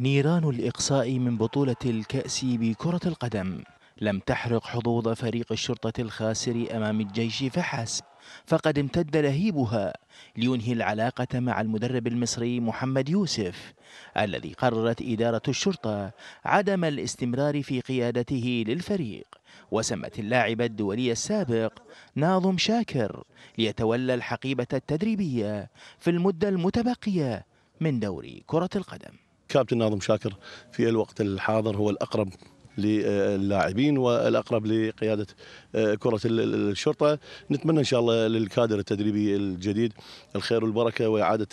نيران الإقصاء من بطولة الكأس بكرة القدم لم تحرق حظوظ فريق الشرطة الخاسر أمام الجيش فحسب فقد امتد لهيبها لينهي العلاقة مع المدرب المصري محمد يوسف الذي قررت إدارة الشرطة عدم الاستمرار في قيادته للفريق وسمت اللاعب الدولي السابق ناظم شاكر ليتولى الحقيبة التدريبية في المدة المتبقية من دوري كرة القدم كابتن ناظم شاكر في الوقت الحاضر هو الأقرب للاعبين والاقرب لقياده آه، كره الشرطه نتمنى ان شاء الله للكادر التدريبي الجديد الخير والبركه واعاده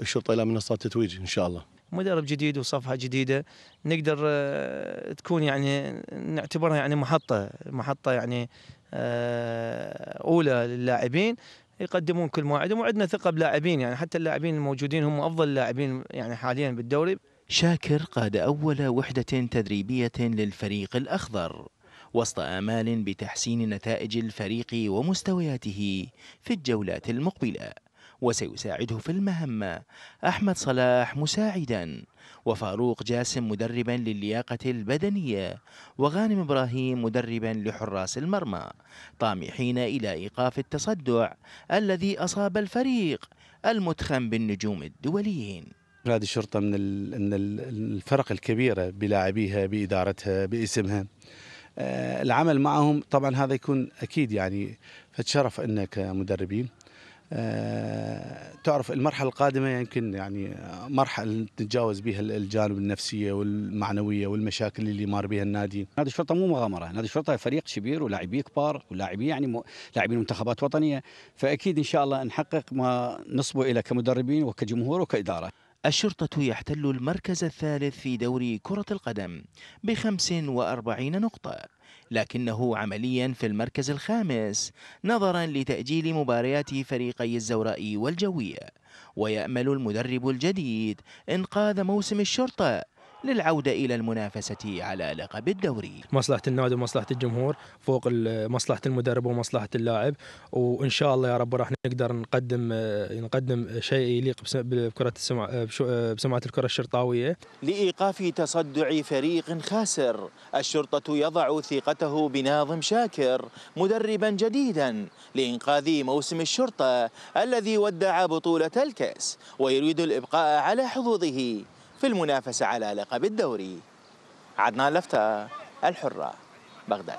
الشرطه الى منصات التتويج ان شاء الله مدرب جديد وصفحه جديده نقدر آه، تكون يعني نعتبرها يعني محطه محطه يعني آه، اولى للاعبين يقدمون كل موعد وعندنا ثقه بلاعبين يعني حتى اللاعبين الموجودين هم افضل لاعبين يعني حاليا بالدوري شاكر قاد اول وحده تدريبيه للفريق الاخضر وسط امال بتحسين نتائج الفريق ومستوياته في الجولات المقبله وسيساعده في المهمه احمد صلاح مساعدا وفاروق جاسم مدربا للياقة البدنية وغانم إبراهيم مدربا لحراس المرمى طامحين إلى إيقاف التصدع الذي أصاب الفريق المتخم بالنجوم الدوليين نادي الشرطة من من الفرق الكبيرة بلاعبيها بإدارتها باسمها آه، العمل معهم طبعا هذا يكون أكيد يعني فتشرف شرف أنك مدربين آه، تعرف المرحله القادمه يمكن يعني مرحله نتجاوز بها الجانب النفسيه والمعنويه والمشاكل اللي مار بها النادي نادي الشرطه مو مغامره نادي الشرطه فريق كبير ولاعبيه كبار ولاعبيه يعني م... لاعبين منتخبات وطنيه فاكيد ان شاء الله نحقق ما نصبو الى كمدربين وكجمهور وكاداره الشرطة يحتل المركز الثالث في دوري كرة القدم بخمس وأربعين نقطة لكنه عمليا في المركز الخامس نظرا لتأجيل مباريات فريقي الزوراء والجوية ويأمل المدرب الجديد إنقاذ موسم الشرطة للعودة إلى المنافسة على لقب الدوري مصلحة النادي ومصلحة الجمهور فوق مصلحة المدرب ومصلحة اللاعب وإن شاء الله يا رب راح نقدر نقدم نقدم شيء يليق بكرة السمع بسمعة الكرة الشرطاوية لإيقاف تصدع فريق خاسر الشرطة يضع ثقته بناظم شاكر مدربا جديدا لإنقاذ موسم الشرطة الذي ودع بطولة الكأس ويريد الإبقاء على حظوظه في المنافسة على لقب الدوري عدنان لفتا الحرة بغداد